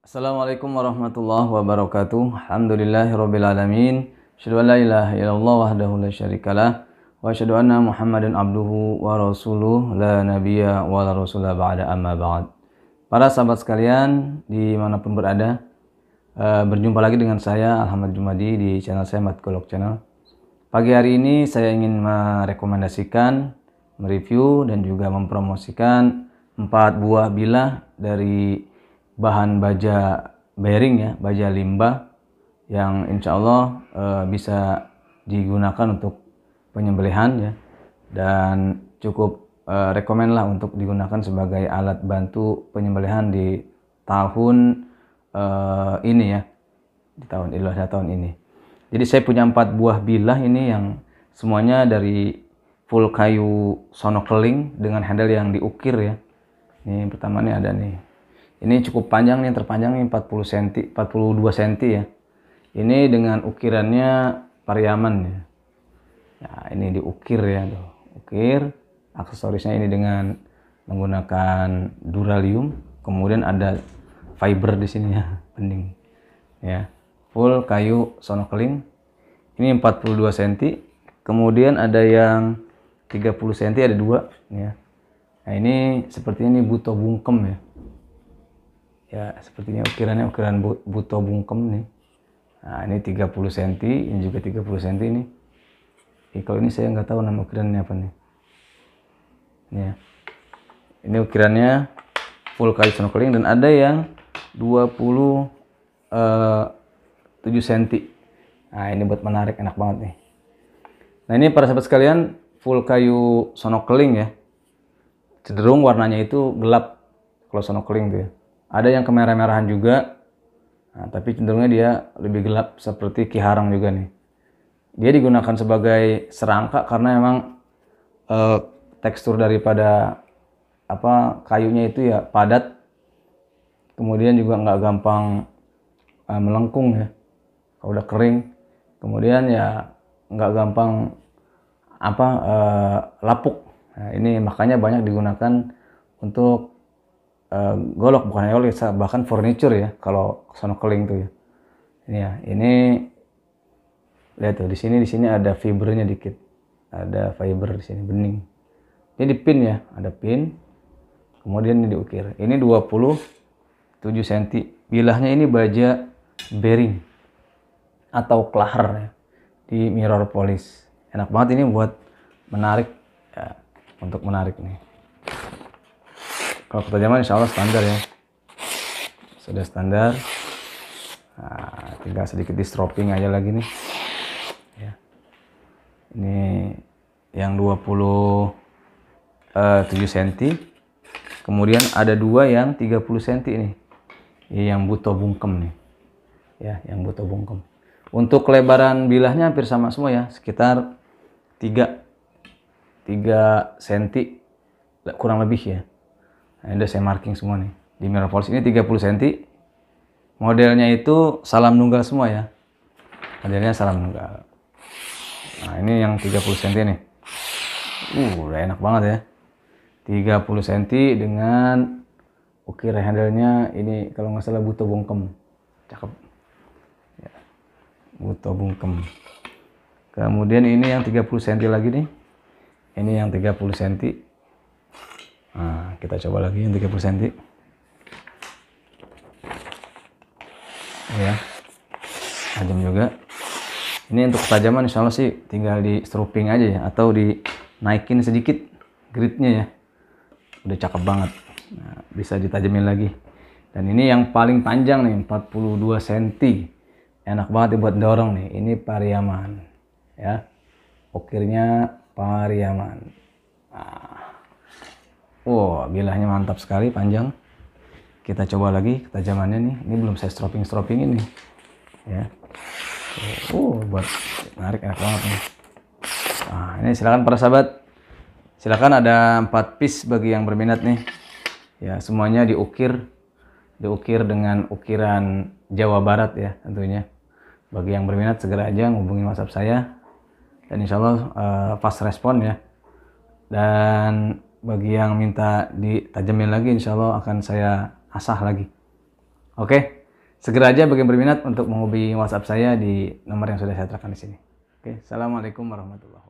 Assalamualaikum warahmatullahi wabarakatuh. alamin. Asyadu an la ilaha illallah wahdahu la syarikalah. Wa asyadu anna muhammadan abduhu wa rasuluh la nabiyya wa la rasula ba'da amma ba'd. Para sahabat sekalian, di dimanapun berada, eh, berjumpa lagi dengan saya Alhamdulillah Jumadi di channel saya Golok Channel. Pagi hari ini saya ingin merekomendasikan, mereview dan juga mempromosikan empat buah bilah dari bahan baja bearing ya, baja limbah yang insya Allah e, bisa digunakan untuk penyembelihan ya dan cukup e, lah untuk digunakan sebagai alat bantu penyembelihan di tahun e, ini ya di tahun ilah tahun ini. Jadi saya punya empat buah bilah ini yang semuanya dari full kayu sonokeling dengan handle yang diukir ya. Ini pertama nih ada nih ini cukup panjang nih, terpanjang nih 40 cm, 42 cm ya. Ini dengan ukirannya Pariaman ya. Nah, ini diukir ya tuh. Ukir. Aksesorisnya ini dengan menggunakan duralium, kemudian ada fiber di sini ya, bening. Ya. Full kayu sonokeling. Ini 42 cm. Kemudian ada yang 30 cm ada dua ya. Nah, ini seperti ini buto bungkem ya ya sepertinya ukirannya ukiran buto bungkem nih nah ini 30 cm ini juga 30 cm ini eh, kalau ini saya nggak tahu nama ukirannya apa nih ini ya ini ukirannya full kayu snorkeling dan ada yang 20 cm eh, nah ini buat menarik enak banget nih nah ini para sahabat sekalian full kayu snorkeling ya cenderung warnanya itu gelap kalau snorkeling tuh ya ada yang kemerah-merahan juga, Nah, tapi cenderungnya dia lebih gelap seperti Ki Harang juga nih. Dia digunakan sebagai serangka karena memang eh, tekstur daripada apa kayunya itu ya padat. Kemudian juga nggak gampang eh, melengkung ya. Kalau udah kering, kemudian ya nggak gampang apa eh, lapuk. Nah, ini makanya banyak digunakan untuk golok bukan eolis bahkan furniture ya kalau sonokeling tuh ya ini ya ini lihat tuh di sini di sini ada fibernya dikit ada fiber di sini bening ini di pin ya ada pin kemudian ini diukir ini 27 cm bilahnya ini baja bearing atau klahar ya, di mirror polis enak banget ini buat menarik ya, untuk menarik nih kalau ketajaman insya Allah standar ya sudah standar nah, tinggal sedikit di stropping aja lagi nih ya. ini yang 20 uh, 7 cm kemudian ada dua yang 30 cm ini. ya, yang butuh bungkem nih ya yang butuh bungkem untuk lebaran bilahnya hampir sama semua ya sekitar 3 3 cm kurang lebih ya Nah, ini saya marking semua nih. Di mirror polish ini 30 cm. Modelnya itu salam nunggal semua ya. Modelnya salam nunggal. Nah, ini yang 30 cm nih. Uh, udah enak banget ya. 30 cm dengan ukir handle-nya ini kalau nggak salah butuh bungkem. Cakep. Ya. Butuh bungkem. Kemudian ini yang 30 cm lagi nih. Ini yang 30 cm Nah, kita coba lagi yang 30 cm. Ya. Tajam juga. Ini untuk ketajaman insya Allah sih tinggal di struping aja ya atau dinaikin sedikit gridnya ya. Udah cakep banget. Nah, bisa ditajamin lagi. Dan ini yang paling panjang nih 42 cm. Enak banget buat dorong nih. Ini Pariaman ya. Ukirnya Pariaman. Nah Wow, bilahnya mantap sekali, panjang. Kita coba lagi ketajamannya nih. Ini belum saya stropping stropping ini. Ya. Uh, buat menarik enak banget nih. Nah, ini silakan para sahabat. Silakan ada empat piece bagi yang berminat nih. Ya, semuanya diukir diukir dengan ukiran Jawa Barat ya tentunya. Bagi yang berminat segera aja ngubungin WhatsApp saya dan insya Allah uh, fast respon ya. Dan bagi yang minta ditajamin lagi insya Allah akan saya asah lagi oke segera aja bagi yang berminat untuk menghubungi WhatsApp saya di nomor yang sudah saya terapkan di sini oke assalamualaikum warahmatullahi wabarakatuh